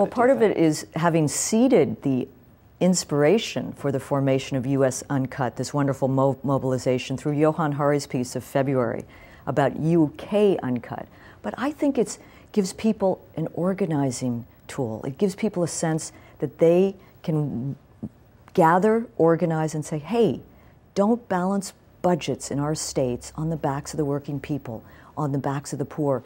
well, part of it is having seeded the inspiration for the formation of U.S. Uncut, this wonderful mo mobilization through Johan Hari's piece of February about UK Uncut. But I think it gives people an organizing tool. It gives people a sense that they can gather, organize, and say, hey, don't balance budgets in our states on the backs of the working people, on the backs of the poor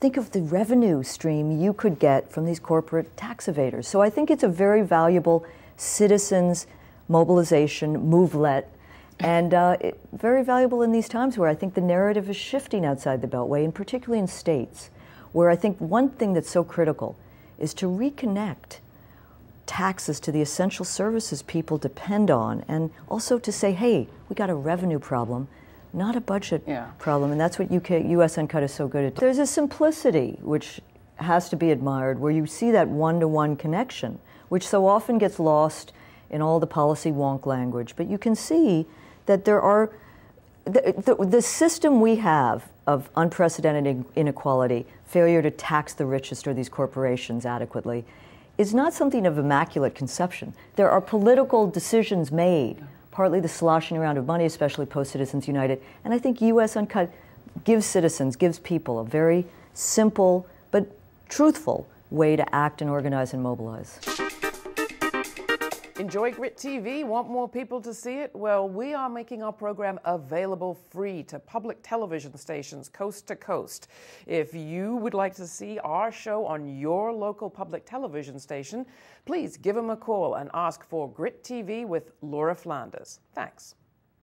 think of the revenue stream you could get from these corporate tax evaders. So I think it's a very valuable citizens' mobilization movelet, and uh, it, very valuable in these times where I think the narrative is shifting outside the Beltway, and particularly in states, where I think one thing that's so critical is to reconnect taxes to the essential services people depend on, and also to say, hey, we got a revenue problem not a budget yeah. problem. And that's what UK, US Uncut is so good at. There's a simplicity which has to be admired, where you see that one to one connection, which so often gets lost in all the policy wonk language. But you can see that there are, the, the, the system we have of unprecedented inequality, failure to tax the richest or these corporations adequately, is not something of immaculate conception. There are political decisions made partly the sloshing around of money, especially post Citizens United. And I think U.S. Uncut gives citizens, gives people a very simple but truthful way to act and organize and mobilize. Enjoy Grit TV? Want more people to see it? Well, we are making our program available free to public television stations coast to coast. If you would like to see our show on your local public television station, please give them a call and ask for Grit TV with Laura Flanders. Thanks.